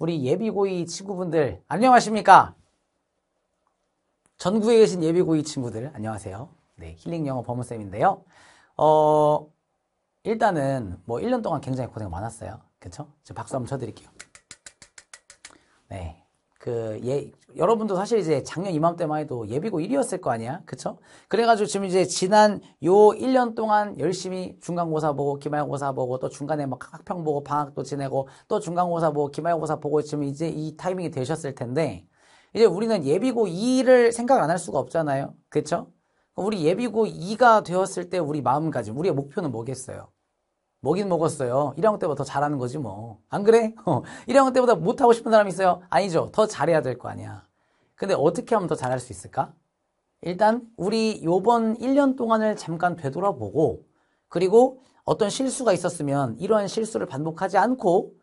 우리 예비고이 친구분들 안녕하십니까? 전국에 계신 예비고이 친구들 안녕하세요. 네, 힐링 영어 버문쌤인데요. 어, 일단은 뭐 1년 동안 굉장히 고생 많았어요. 그렇죠 박수 한번 쳐드릴게요. 네, 그 예, 여러분도 사실 이제 작년 이맘때만 해도 예비고 1위였을 거 아니야. 그쵸? 그래가지고 지금 이제 지난 요 1년 동안 열심히 중간고사 보고 기말고사 보고 또 중간에 막 학평 보고 방학도 지내고 또 중간고사 보고 기말고사 보고 지금 이제 이 타이밍이 되셨을 텐데 이제 우리는 예비고 2를 생각 안 할 수가 없잖아요. 그쵸? 우리 예비고 2가 되었을 때 우리 마음가짐, 우리의 목표는 뭐겠어요? 먹긴 먹었어요. 1학년 때보다 더 잘하는 거지 뭐. 안 그래? 1학년 어. 때보다 못하고 싶은 사람이 있어요? 아니죠. 더 잘해야 될 거 아니야. 근데 어떻게 하면 더 잘할 수 있을까? 일단 우리 요번 1년 동안을 잠깐 되돌아보고 그리고 어떤 실수가 있었으면 이러한 실수를 반복하지 않고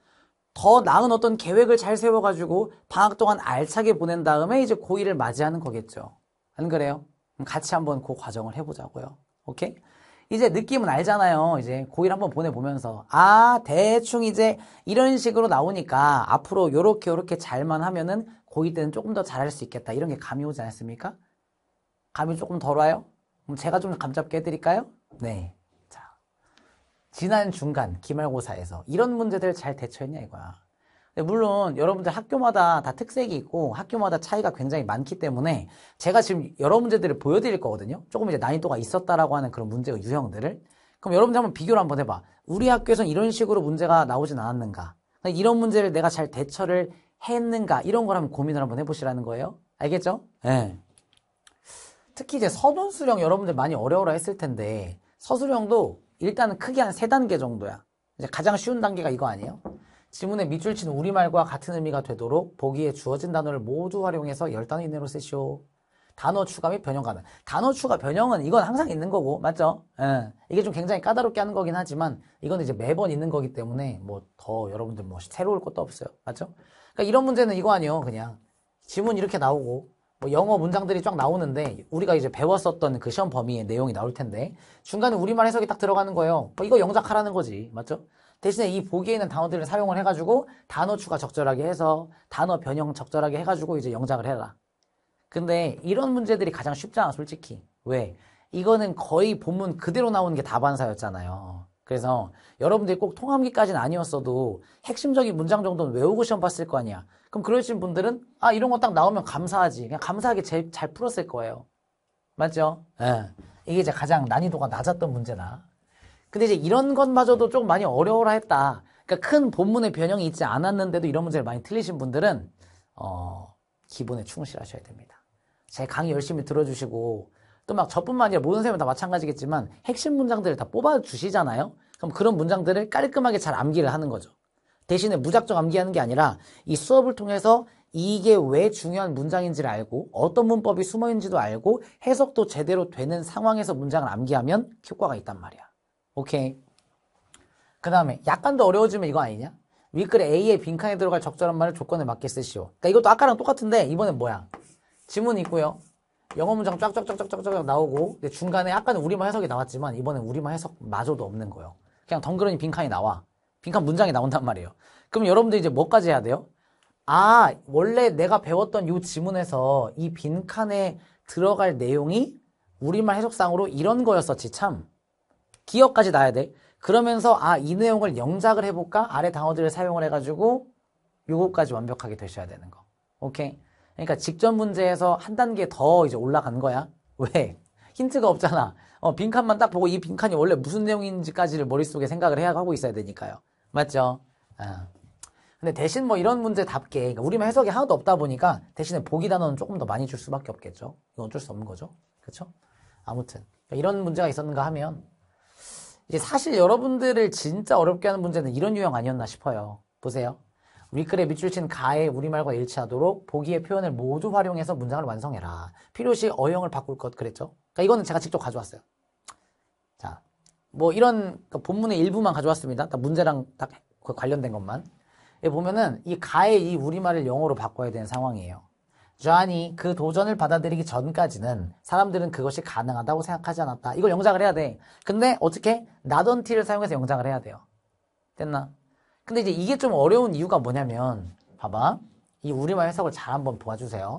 더 나은 어떤 계획을 잘 세워가지고 방학 동안 알차게 보낸 다음에 이제 고2를 맞이하는 거겠죠. 안 그래요? 같이 한번 그 과정을 해보자고요. 오케이? 이제 느낌은 알잖아요. 이제 고1 한번 보내보면서 아 대충 이제 이런 식으로 나오니까 앞으로 요렇게 요렇게 잘만 하면은 고2 때는 조금 더 잘할 수 있겠다. 이런 게 감이 오지 않습니까? 감이 조금 덜 와요? 그럼 제가 좀 감잡게 해드릴까요? 네. 자, 지난 중간 기말고사에서 이런 문제들 잘 대처했냐 이거야. 네, 물론 여러분들 학교마다 다 특색이 있고 학교마다 차이가 굉장히 많기 때문에 제가 지금 여러 문제들을 보여드릴 거거든요. 조금 이제 난이도가 있었다라고 하는 그런 문제의 유형들을. 그럼 여러분들 한번 비교를 한번 해봐. 우리 학교에선 이런 식으로 문제가 나오진 않았는가? 이런 문제를 내가 잘 대처를 했는가? 이런 걸 한번 고민을 한번 해보시라는 거예요. 알겠죠? 예. 네. 특히 이제 서분 수령 여러분들 많이 어려워라 했을 텐데 서술형도 일단은 크게 한 세 단계 정도야. 이제 가장 쉬운 단계가 이거 아니에요? 지문에 밑줄 친 우리말과 같은 의미가 되도록 보기에 주어진 단어를 모두 활용해서 열 단어 이내로 쓰시오. 단어 추가 및 변형 가능. 단어 추가 변형은 이건 항상 있는 거고 맞죠? 예. 이게 좀 굉장히 까다롭게 하는 거긴 하지만 이건 이제 매번 있는 거기 때문에 뭐 더 여러분들 뭐 새로울 것도 없어요. 맞죠? 그러니까 이런 문제는 이거 아니에요. 그냥 지문 이렇게 나오고 뭐 영어 문장들이 쫙 나오는데 우리가 이제 배웠었던 그 시험 범위의 내용이 나올 텐데 중간에 우리말 해석이 딱 들어가는 거예요. 뭐 이거 영작하라는 거지. 맞죠? 대신에 이 보기에 있는 단어들을 사용을 해가지고 단어 추가 적절하게 해서 단어 변형 적절하게 해가지고 이제 영작을 해라. 근데 이런 문제들이 가장 쉽잖아, 솔직히. 왜? 이거는 거의 본문 그대로 나오는 게 답안사였잖아요. 그래서 여러분들이 꼭통합기까지는 아니었어도 핵심적인 문장 정도는 외우고 시험 봤을 거 아니야. 그럼 그러신 분들은 아 이런 거 딱 나오면 감사하지. 그냥 감사하게 제, 잘 풀었을 거예요. 맞죠? 예. 이게 이제 가장 난이도가 낮았던 문제다. 근데 이제 이런 것마저도 조금 많이 어려워라 했다. 그러니까 큰 본문의 변형이 있지 않았는데도 이런 문제를 많이 틀리신 분들은 어, 기본에 충실하셔야 됩니다. 제 강의 열심히 들어주시고 또 막 저뿐만 아니라 모든 선생님 다 마찬가지겠지만 핵심 문장들을 다 뽑아주시잖아요. 그럼 그런 문장들을 깔끔하게 잘 암기를 하는 거죠. 대신에 무작정 암기하는 게 아니라 이 수업을 통해서 이게 왜 중요한 문장인지를 알고 어떤 문법이 숨어 있는지도 알고 해석도 제대로 되는 상황에서 문장을 암기하면 효과가 있단 말이야. 오케이. 그 다음에 약간 더 어려워지면 이거 아니냐? 위에 A의 빈칸에 들어갈 적절한 말을 조건에 맞게 쓰시오. 그러니까 이것도 아까랑 똑같은데 이번엔 뭐야? 지문이 있고요. 영어 문장 쫙쫙쫙쫙쫙쫙 나오고 중간에 아까는 우리말 해석이 나왔지만 이번엔 우리말 해석마저도 없는 거예요. 그냥 덩그러니 빈칸이 나와. 빈칸 문장이 나온단 말이에요. 그럼 여러분들 이제 뭐까지 해야 돼요? 아 원래 내가 배웠던 이 지문에서 이 빈칸에 들어갈 내용이 우리말 해석상으로 이런 거였었지 참. 기억까지 나야 돼. 그러면서 아 이 내용을 영작을 해볼까? 아래 단어들을 사용을 해가지고 요거까지 완벽하게 되셔야 되는 거. 오케이. 그러니까 직전 문제에서 한 단계 더 이제 올라간 거야. 왜? 힌트가 없잖아. 어, 빈칸만 딱 보고 이 빈칸이 원래 무슨 내용인지까지를 머릿속에 생각을 해야 하고 있어야 되니까요. 맞죠? 아. 근데 대신 뭐 이런 문제답게 그러니까 우리만 해석이 하나도 없다 보니까 대신에 보기 단어는 조금 더 많이 줄 수밖에 없겠죠. 이건 어쩔 수 없는 거죠. 그렇죠? 아무튼 그러니까 이런 문제가 있었는가 하면 이제 사실 여러분들을 진짜 어렵게 하는 문제는 이런 유형 아니었나 싶어요. 보세요. 위클의 밑줄 친 가의 우리말과 일치하도록 보기의 표현을 모두 활용해서 문장을 완성해라. 필요시 어형을 바꿀 것 그랬죠. 그러니까 이거는 제가 직접 가져왔어요. 자, 뭐 이런 그 본문의 일부만 가져왔습니다. 딱 문제랑 딱 그 관련된 것만. 보면은 이 가의 이 우리말을 영어로 바꿔야 되는 상황이에요. 좌안이 그 도전을 받아들이기 전까지는 사람들은 그것이 가능하다고 생각하지 않았다. 이걸 영작을 해야 돼. 근데 어떻게? 나던티를 사용해서 영작을 해야 돼요. 됐나? 근데 이제 이게 좀 어려운 이유가 뭐냐면 봐봐. 이 우리말 해석을 잘 한번 봐주세요.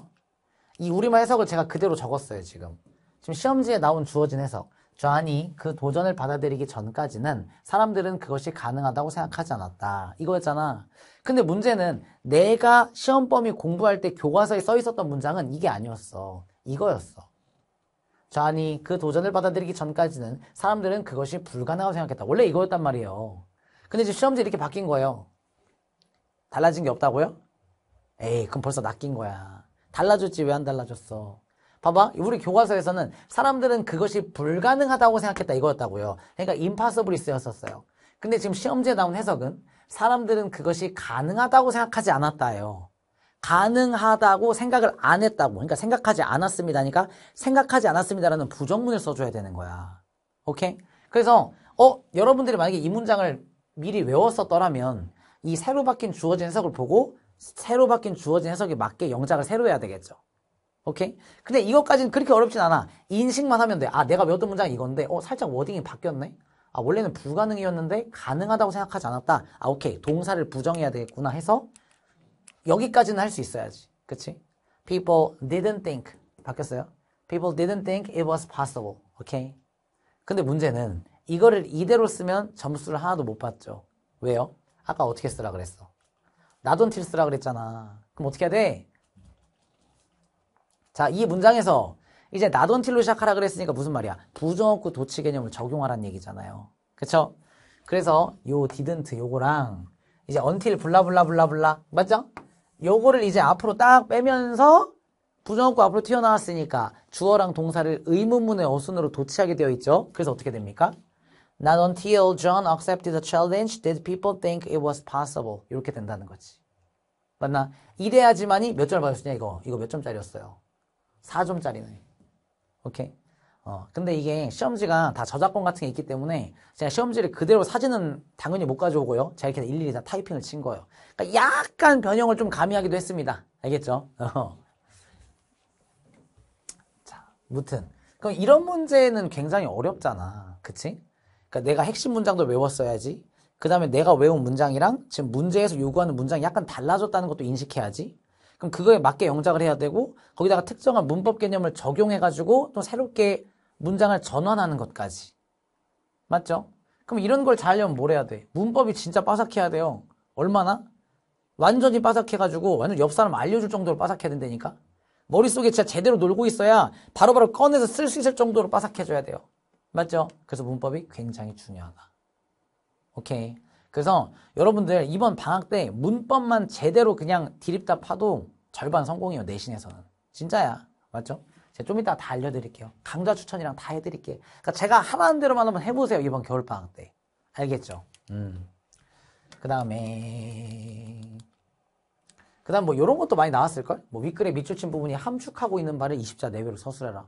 이 우리말 해석을 제가 그대로 적었어요, 지금. 지금 시험지에 나온 주어진 해석. 좌안이 그 도전을 받아들이기 전까지는 사람들은 그것이 가능하다고 생각하지 않았다. 이거였잖아. 근데 문제는 내가 시험 범위 공부할 때 교과서에 써 있었던 문장은 이게 아니었어. 이거였어. 좌안이 그 도전을 받아들이기 전까지는 사람들은 그것이 불가능하다고 생각했다. 원래 이거였단 말이에요. 근데 이제 시험지 이렇게 바뀐 거예요. 달라진 게 없다고요? 에이, 그럼 벌써 낚인 거야. 달라졌지 왜 안 달라졌어? 봐봐 우리 교과서에서는 사람들은 그것이 불가능하다고 생각했다 이거였다고요 그러니까 임파서블이쓰였었어요 근데 지금 시험지에 나온 해석은 사람들은 그것이 가능하다고 생각하지 않았다요 가능하다고 생각을 안 했다고 그러니까 생각하지 않았습니다니까 그러니까 생각하지 않았습니다라는 부정문을 써줘야 되는 거야 오케이? 그래서 어 여러분들이 만약에 이 문장을 미리 외웠었더라면 이 새로 바뀐 주어진 해석을 보고 새로 바뀐 주어진 해석에 맞게 영작을 새로 해야 되겠죠 오케이? 근데 이것까지는 그렇게 어렵진 않아. 인식만 하면 돼. 아, 내가 외웠던 문장이 이건데, 어, 살짝 워딩이 바뀌었네? 아, 원래는 불가능이었는데, 가능하다고 생각하지 않았다. 아, 오케이. 동사를 부정해야 되겠구나 해서, 여기까지는 할 수 있어야지. 그치? People didn't think. 바뀌었어요? People didn't think it was possible. 오케이? 근데 문제는, 이거를 이대로 쓰면 점수를 하나도 못 받죠. 왜요? 아까 어떻게 쓰라 그랬어? 나돈틸 쓰라 그랬잖아. 그럼 어떻게 해야 돼? 자, 이 문장에서 이제 나던틸로 시작하라 그랬으니까 무슨 말이야? 부정어구 도치 개념을 적용하란 얘기잖아요. 그쵸? 그래서 요 didn't 요거랑 이제 until 블라블라블라블라 맞죠? 요거를 이제 앞으로 딱 빼면서 부정어구 앞으로 튀어나왔으니까 주어랑 동사를 의문문의 어순으로 도치하게 되어 있죠. 그래서 어떻게 됩니까? Not until John accepted the challenge did people think it was possible. 이렇게 된다는 거지. 맞나? 이래야지만이 몇 점을 받을 수냐 이거. 이거 몇 점짜리였어요? 4점짜리는. 오케이. 어, 근데 이게 시험지가 다 저작권 같은 게 있기 때문에 제가 시험지를 그대로 사진은 당연히 못 가져오고요. 제가 이렇게 일일이 다 타이핑을 친 거예요. 그러니까 약간 변형을 좀 가미하기도 했습니다. 알겠죠? 어. 자, 무튼. 그럼 이런 문제는 굉장히 어렵잖아. 그치? 그러니까 내가 핵심 문장도 외웠어야지. 그 다음에 내가 외운 문장이랑 지금 문제에서 요구하는 문장이 약간 달라졌다는 것도 인식해야지. 그럼 그거에 맞게 영작을 해야 되고 거기다가 특정한 문법 개념을 적용해 가지고 또 새롭게 문장을 전환하는 것까지 맞죠? 그럼 이런 걸 잘하려면 뭘 해야 돼? 문법이 진짜 빠삭해야 돼요. 얼마나? 완전히 빠삭해가지고 완전 옆 사람 알려줄 정도로 빠삭해야 된다니까? 머릿속에 진짜 제대로 놀고 있어야 바로바로 바로 꺼내서 쓸 수 있을 정도로 빠삭해져야 돼요. 맞죠? 그래서 문법이 굉장히 중요하다. 오케이. 그래서 여러분들 이번 방학 때 문법만 제대로 그냥 디립다 파도 절반 성공이에요. 내신에서는. 진짜야. 맞죠? 제가 좀 이따 다 알려드릴게요. 강좌 추천이랑 다 해드릴게요. 그러니까 제가 하라는 대로만 한번 해보세요. 이번 겨울방학 때. 알겠죠? 음. 그 다음에 그 다음 뭐 이런 것도 많이 나왔을걸? 뭐 윗글에 밑줄 친 부분이 함축하고 있는 바를 20자 내외로 서술해라.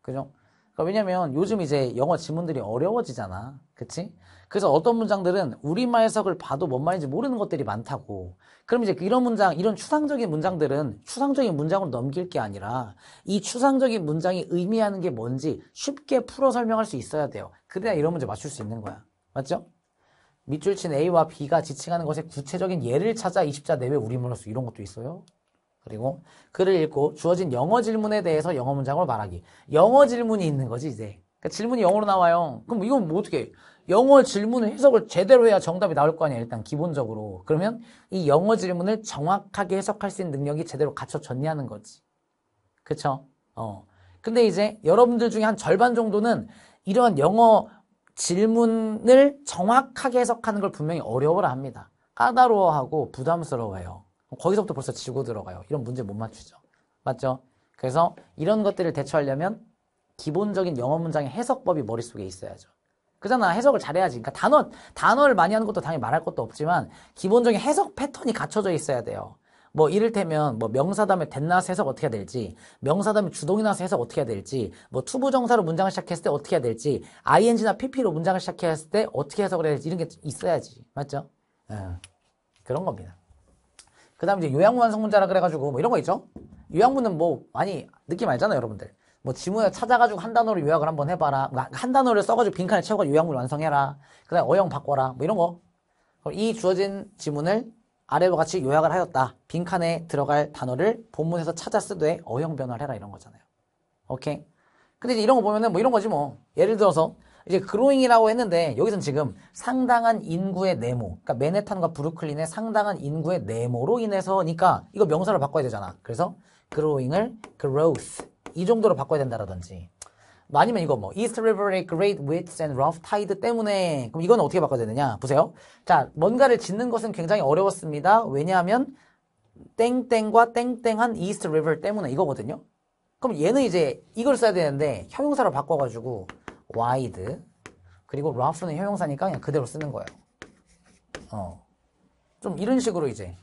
그죠? 그러니까 왜냐면 요즘 이제 영어 지문들이 어려워지잖아. 그치? 그래서 어떤 문장들은 우리말 해석을 봐도 뭔 말인지 모르는 것들이 많다고. 그럼 이제 이런 문장, 이런 추상적인 문장들은 추상적인 문장으로 넘길 게 아니라 이 추상적인 문장이 의미하는 게 뭔지 쉽게 풀어 설명할 수 있어야 돼요. 그래야 이런 문제 맞출 수 있는 거야. 맞죠? 밑줄 친 A와 B가 지칭하는 것의 구체적인 예를 찾아 20자 내외 우리말로 수 이런 것도 있어요. 그리고 글을 읽고 주어진 영어 질문에 대해서 영어 문장으로 말하기. 영어 질문이 있는 거지 이제. 그러니까 질문이 영어로 나와요. 그럼 이건 뭐 어떻게 영어 질문을 해석을 제대로 해야 정답이 나올 거 아니야 일단 기본적으로. 그러면 이 영어 질문을 정확하게 해석할 수 있는 능력이 제대로 갖춰졌냐는 거지. 그쵸? 어. 근데 이제 여러분들 중에 한 절반 정도는 이러한 영어 질문을 정확하게 해석하는 걸 분명히 어려워라 합니다. 까다로워하고 부담스러워요. 거기서부터 벌써 지고 들어가요. 이런 문제 못 맞추죠. 맞죠? 그래서 이런 것들을 대처하려면 기본적인 영어 문장의 해석법이 머릿속에 있어야죠. 그잖아. 해석을 잘해야지. 그러니까 단어, 단어를 많이 하는 것도 당연히 말할 것도 없지만 기본적인 해석 패턴이 갖춰져 있어야 돼요. 뭐 이를테면 뭐명사담의 됐나서 해석 어떻게 해야 될지 명사담의 주동이 나서 해석 어떻게 해야 될지 뭐 투부정사로 문장을 시작했을 때 어떻게 해야 될지 ing나 pp로 문장을 시작했을 때 어떻게 해석을 해야 될지 이런 게 있어야지 맞죠? 네. 그런 겁니다. 그 다음에 이제 요양무 완성문자라 그래가지고 뭐 이런 거 있죠? 요양무은뭐 많이 느낌 알잖아요, 여러분들. 뭐 지문을 찾아가지고 한 단어로 요약을 한번 해봐라. 그러니까 한 단어를 써가지고 빈칸을 채우고 요양약을 완성해라. 그 다음에 어영 바꿔라. 뭐 이런 거. 이 주어진 지문을 아래와 같이 요약을 하였다. 빈칸에 들어갈 단어를 본문에서 찾아 쓰되 어영 변화를 해라 이런 거잖아요. 오케이? 근데 이제 이런 거 보면은 뭐 이런 거지 뭐. 예를 들어서 이제 그로잉이라고 했는데 여기서는 지금 상당한 인구의 네모 그러니까 맨해튼과 브루클린의 상당한 인구의 네모로 인해서니까 그러니까 이거 명사를 바꿔야 되잖아 그래서 그로잉을 growth 이 정도로 바꿔야 된다라든지 뭐 아니면 이거 뭐 East River의 Great Width and Rough Tide 때문에 그럼 이건 어떻게 바꿔야 되느냐 보세요 자 뭔가를 짓는 것은 굉장히 어려웠습니다 왜냐하면 땡땡과 땡땡한 East River 때문에 이거거든요 그럼 얘는 이제 이걸 써야 되는데 형용사로 바꿔가지고 wide 그리고 rough는 형용사니까 그냥 그대로 쓰는 거예요. 어. 좀 이런 식으로 이제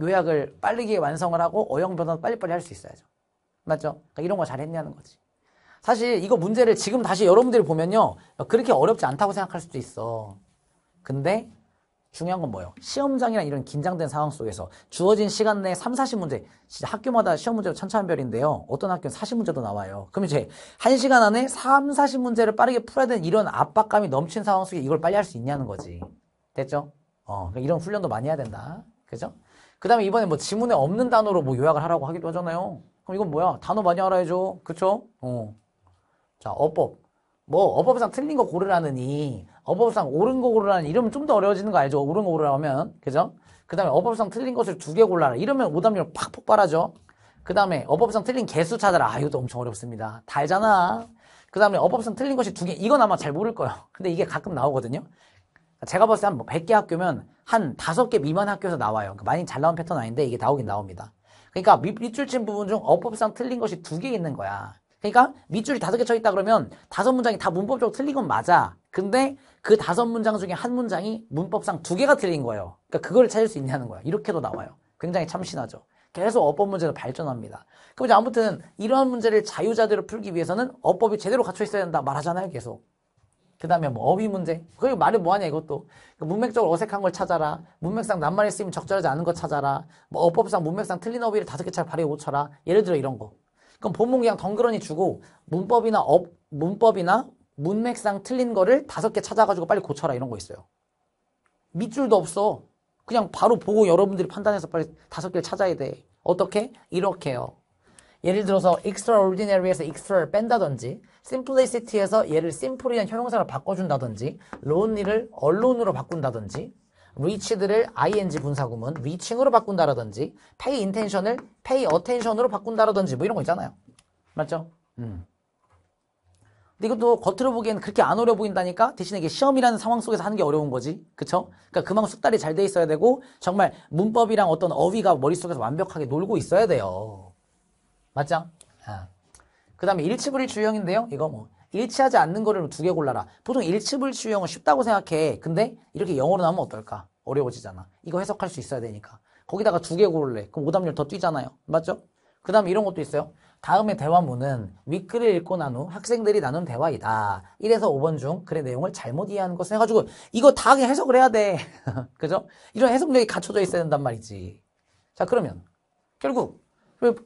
요약을 빠르게 완성을 하고 어영 변화도 빨리빨리 할 수 있어야죠. 맞죠? 그러니까 이런 거 잘했냐는 거지. 사실 이거 문제를 지금 다시 여러분들이 보면요. 그렇게 어렵지 않다고 생각할 수도 있어. 근데 중요한 건 뭐예요? 시험장이나 이런 긴장된 상황 속에서 주어진 시간 내에 3, 40문제 진짜 학교마다 시험 문제도 천차만별인데요. 어떤 학교는 40문제도 나와요. 그럼 이제 1시간 안에 3, 40문제를 빠르게 풀어야 되는 이런 압박감이 넘친 상황 속에 이걸 빨리 할 수 있냐는 거지. 됐죠? 어, 그러니까 이런 훈련도 많이 해야 된다. 그죠? 그 다음에 이번에 뭐 지문에 없는 단어로 뭐 요약을 하라고 하기도 하잖아요. 그럼 이건 뭐야? 단어 많이 알아야죠. 그쵸? 어. 자, 어법. 뭐 어법상 틀린 거 고르라느니 어법상 옳은 거 고르라는 이러면 좀더 어려워지는 거 알죠? 옳은 거 고르라 하면 그죠? 그 다음에 어법상 틀린 것을 두 개 골라라 이러면 오답률 팍 폭발하죠 그 다음에 어법상 틀린 개수 찾아라 아 이것도 엄청 어렵습니다 다 알잖아 그 다음에 어법상 틀린 것이 두개 이건 아마 잘 모를 거예요 근데 이게 가끔 나오거든요 그러니까 제가 봤을 때 한 100개 뭐 학교면 한 5개 미만 학교에서 나와요 그러니까 많이 잘 나온 패턴 아닌데 이게 나오긴 나옵니다 그러니까 밑줄 친 부분 중 어법상 틀린 것이 두 개 있는 거야 그러니까 밑줄이 다섯 개 쳐 있다 그러면 다섯 문장이 다 문법적으로 틀린 건 맞아 근데 그 다섯 문장 중에 한 문장이 문법상 두 개가 틀린 거예요. 그러니까 그걸 찾을 수 있냐는 거야. 이렇게도 나와요. 굉장히 참신하죠. 계속 어법 문제는 발전합니다. 그럼 이제 아무튼 이러한 문제를 자유자재로 풀기 위해서는 어법이 제대로 갖춰 있어야 된다 말하잖아요, 계속. 그 다음에 뭐 어휘 문제. 그게 말이 뭐하냐 이것도. 그러니까 문맥적으로 어색한 걸 찾아라. 문맥상 낱말에 쓰이면 적절하지 않은 거 찾아라. 뭐 어법상 문맥상 틀린 어휘를 다섯 개 잘 발휘해 고쳐라. 예를 들어 이런 거. 그럼 본문 그냥 덩그러니 주고 문법이나 업, 문법이나 문맥상 틀린 거를 다섯 개 찾아가지고 빨리 고쳐라 이런 거 있어요. 밑줄도 없어. 그냥 바로 보고 여러분들이 판단해서 빨리 다섯 개를 찾아야 돼. 어떻게? 이렇게요. 예를 들어서 extraordinary에서 extra를 뺀다든지 simplicity에서 얘를 simple이란 형용사로 바꿔준다든지 lonely를 a l 으로 바꾼다든지 r e a c h e d ing 분사구문 reaching으로 바꾼다라든지 pay intention을 pay attention으로 바꾼다라든지 뭐 이런 거 있잖아요. 맞죠? 음. 근데 이것도 겉으로 보기엔 그렇게 안 어려 보인다니까 대신에 이게 시험이라는 상황 속에서 하는 게 어려운 거지 그쵸? 그러니까 그만큼 숙달이 잘 돼 있어야 되고 정말 문법이랑 어떤 어휘가 머릿속에서 완벽하게 놀고 있어야 돼요 맞죠? 아. 그 다음에 일치불일주형인데요 이거 뭐 일치하지 않는 거를 두 개 골라라 보통 일치불일주 유형은 쉽다고 생각해 근데 이렇게 영어로 나오면 어떨까? 어려워지잖아 이거 해석할 수 있어야 되니까 거기다가 두 개 고를래 그럼 오답률 더 뛰잖아요 맞죠? 그 다음에 이런 것도 있어요 다음의 대화문은 윗글을 읽고 난 후 학생들이 나눈 대화이다. 1에서 5번 중 글의 내용을 잘못 이해하는 것을 해가지고 이거 다 그냥 해석을 해야 돼. 그죠? 이런 해석력이 갖춰져 있어야 된단 말이지. 자 그러면 결국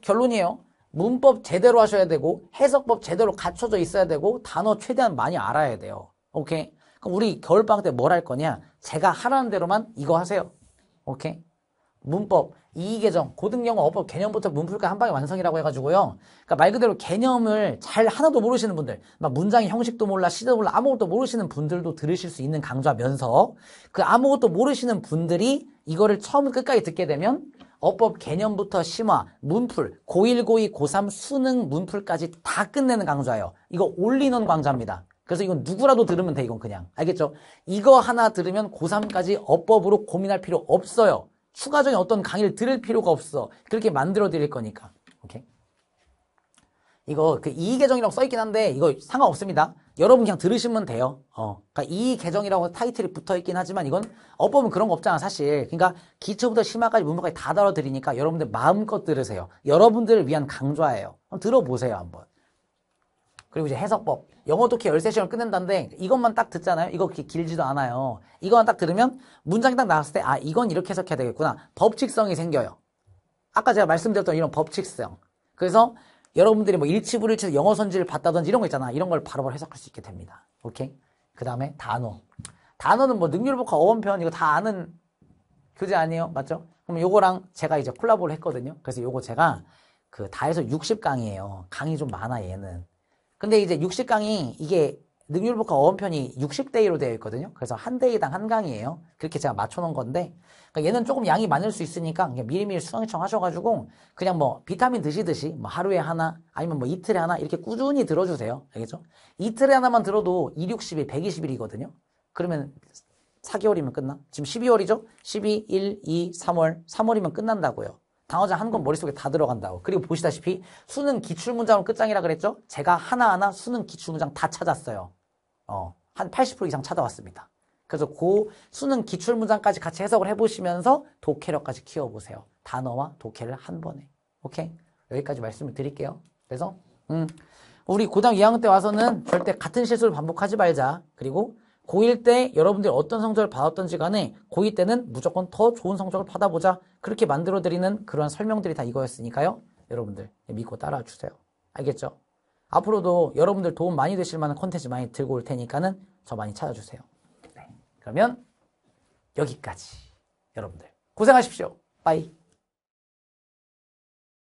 결론이에요. 문법 제대로 하셔야 되고 해석법 제대로 갖춰져 있어야 되고 단어 최대한 많이 알아야 돼요. 오케이? 그럼 우리 겨울방학 때 뭘 할 거냐? 제가 하라는 대로만 이거 하세요. 오케이? 문법, 이의개정, 고등영어, 어법 개념부터 문풀과 한 방에 완성이라고 해가지고요. 그러니까 말 그대로 개념을 잘 하나도 모르시는 분들, 막 문장의 형식도 몰라, 시도 몰라, 아무것도 모르시는 분들도 들으실 수 있는 강좌면서 그 아무것도 모르시는 분들이 이거를 처음 끝까지 듣게 되면 어법 개념부터 심화, 문풀, 고1, 고2, 고3, 수능, 문풀까지 다 끝내는 강좌예요. 이거 올리는 강좌입니다. 그래서 이건 누구라도 들으면 돼, 이건 그냥. 알겠죠? 이거 하나 들으면 고3까지 어법으로 고민할 필요 없어요. 추가적인 어떤 강의를 들을 필요가 없어. 그렇게 만들어 드릴 거니까. 이거그 이의 계정이라고 써 있긴 한데 이거 상관없습니다. 여러분 그냥 들으시면 돼요. 어. 그러니까 이 계정이라고 타이틀이 붙어 있긴 하지만 이건 어법은 그런 거 없잖아, 사실. 그러니까 기초부터 심화까지 문법까지 다 다뤄 드리니까 여러분들 마음껏 들으세요. 여러분들을 위한 강좌예요. 한번 들어보세요, 한번. 그리고 이제 해석법. 영어 독해 13시간 끝낸다는데 이것만 딱 듣잖아요. 이거 길지도 않아요. 이거만 딱 들으면 문장이 딱 나왔을 때 아, 이건 이렇게 해석해야 되겠구나. 법칙성이 생겨요. 아까 제가 말씀드렸던 이런 법칙성. 그래서 여러분들이 뭐 일치불일치 영어 선지를 봤다든지 이런 거 있잖아. 이런 걸 바로바로 바로 해석할 수 있게 됩니다. 오케이? 그 다음에 단어. 단어는 뭐 능률복화 어원편 이거 다 아는 교재 아니에요? 맞죠? 그럼 요거랑 제가 이제 콜라보를 했거든요. 그래서 요거 제가 그 다해서 60강이에요. 강이 좀 많아 얘는. 근데 이제 60강이 이게 능률복합 어원편이 60대2로 되어 있거든요. 그래서 한 대이당 한 강이에요. 그렇게 제가 맞춰놓은 건데 그러니까 얘는 조금 양이 많을 수 있으니까 미리미리 수강청 하셔가지고 그냥 뭐 비타민 드시듯이 뭐 하루에 하나 아니면 뭐 이틀에 하나 이렇게 꾸준히 들어주세요. 알겠죠? 이틀에 하나만 들어도 260일 120일이거든요. 그러면 4개월이면 끝나? 지금 12월이죠? 12, 1, 2, 3월, 3월이면 끝난다고요. 당화자 한권 머릿속에 다 들어간다고. 그리고 보시다시피 수능 기출문장으로 끝장이라 그랬죠? 제가 하나하나 수능 기출문장 다 찾았어요. 어, 한 80% 이상 찾아왔습니다. 그래서 고그 수능 기출문장까지 같이 해석을 해보시면서 독해력까지 키워보세요. 단어와 독해를 한 번에. 오케이? 여기까지 말씀을 드릴게요. 그래서 음, 우리 고등 학교 2학년 때 와서는 절대 같은 실수를 반복하지 말자. 그리고 고1 때 여러분들이 어떤 성적을 받았던지 간에 고2 때는 무조건 더 좋은 성적을 받아보자 그렇게 만들어드리는 그런 설명들이 다 이거였으니까요 여러분들 믿고 따라와 주세요 알겠죠? 앞으로도 여러분들 도움 많이 되실 만한 컨텐츠 많이 들고 올 테니까는 저 많이 찾아주세요 네. 그러면 여기까지 여러분들 고생하십시오 빠이